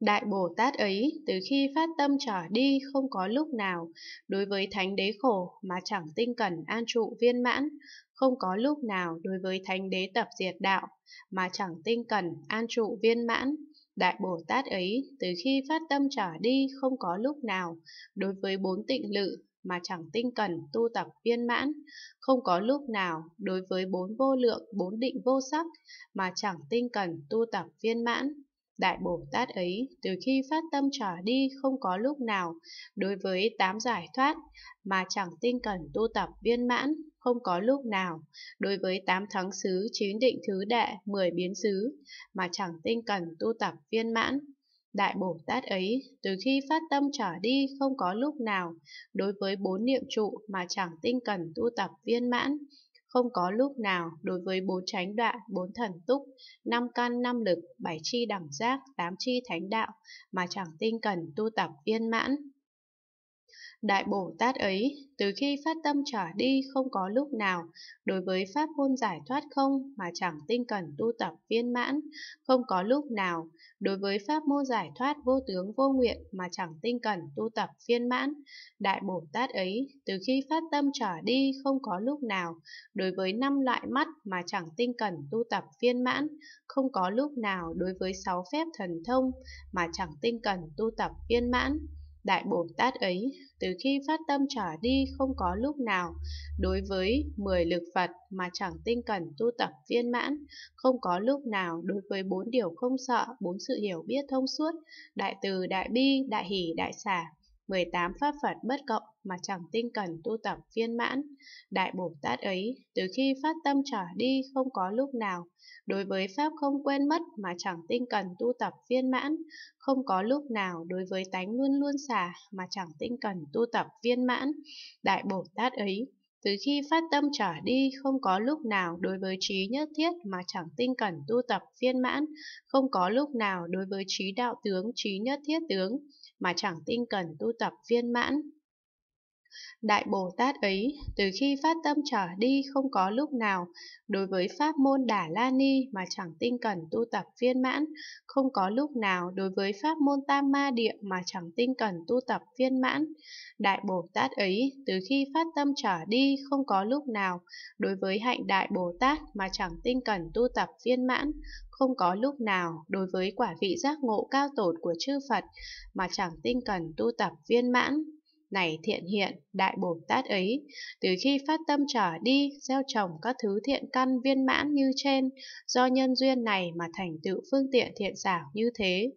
Đại Bồ Tát ấy từ khi phát tâm trở đi không có lúc nào đối với thánh đế khổ mà chẳng tinh cần an trụ viên mãn, không có lúc nào đối với thánh đế tập diệt đạo mà chẳng tinh cần an trụ viên mãn. Đại Bồ Tát ấy từ khi phát tâm trở đi không có lúc nào đối với bốn tịnh lự mà chẳng tinh cần tu tập viên mãn, không có lúc nào đối với bốn vô lượng bốn định vô sắc mà chẳng tinh cần tu tập viên mãn. Đại Bồ Tát ấy từ khi phát tâm trở đi không có lúc nào đối với tám giải thoát mà chẳng tinh cần tu tập viên mãn, không có lúc nào đối với tám thắng xứ, chín định thứ đệ, mười biến xứ mà chẳng tinh cần tu tập viên mãn. Đại Bồ Tát ấy, từ khi phát tâm trở đi không có lúc nào, đối với bốn niệm trụ mà chẳng tinh cần tu tập viên mãn, không có lúc nào đối với bốn tránh đoạn, bốn thần túc, năm căn năm lực, bảy chi đẳng giác, tám chi thánh đạo mà chẳng tinh cần tu tập viên mãn. Đại Bồ Tát ấy, từ khi phát tâm trở đi không có lúc nào, đối với pháp môn giải thoát không mà chẳng tinh cần tu tập viên mãn, không có lúc nào, đối với pháp môn giải thoát vô tướng vô nguyện mà chẳng tinh cần tu tập viên mãn. Đại Bồ Tát ấy, từ khi phát tâm trở đi không có lúc nào, đối với năm loại mắt mà chẳng tinh cần tu tập viên mãn, không có lúc nào đối với sáu phép thần thông mà chẳng tinh cần tu tập viên mãn Đại Bồ Tát ấy, từ khi phát tâm trở đi không có lúc nào, đối với mười lực Phật mà chẳng tinh cần tu tập viên mãn, không có lúc nào đối với bốn điều không sợ, bốn sự hiểu biết thông suốt, đại từ, đại bi, đại hỷ, đại xả 18 pháp Phật bất cộng mà chẳng tinh cần tu tập viên mãn. Đại Bồ Tát ấy, từ khi phát tâm trở đi không có lúc nào, đối với Pháp không quên mất mà chẳng tinh cần tu tập viên mãn, không có lúc nào đối với tánh luôn luôn xả mà chẳng tinh cần tu tập viên mãn. Đại Bồ Tát ấy, từ khi phát tâm trở đi, không có lúc nào đối với trí nhất thiết mà chẳng tinh cẩn tu tập viên mãn, không có lúc nào đối với trí đạo tướng, trí nhất thiết tướng mà chẳng tinh cẩn tu tập viên mãn. Đại Bồ Tát ấy, từ khi phát tâm trở đi không có lúc nào, đối với pháp môn Đà La Ni mà chẳng tinh cần tu tập viên mãn, không có lúc nào đối với pháp môn Tam Ma Địa mà chẳng tinh cần tu tập viên mãn. Đại Bồ Tát ấy, từ khi phát tâm trở đi không có lúc nào, đối với hạnh Đại Bồ Tát mà chẳng tinh cần tu tập viên mãn, không có lúc nào đối với quả vị giác ngộ cao tột của chư Phật mà chẳng tinh cần tu tập viên mãn này thiện hiện đại bồ tát ấy từ khi phát tâm trở đi gieo trồng các thứ thiện căn viên mãn như trên do nhân duyên này mà thành tựu phương tiện thiện xảo như thế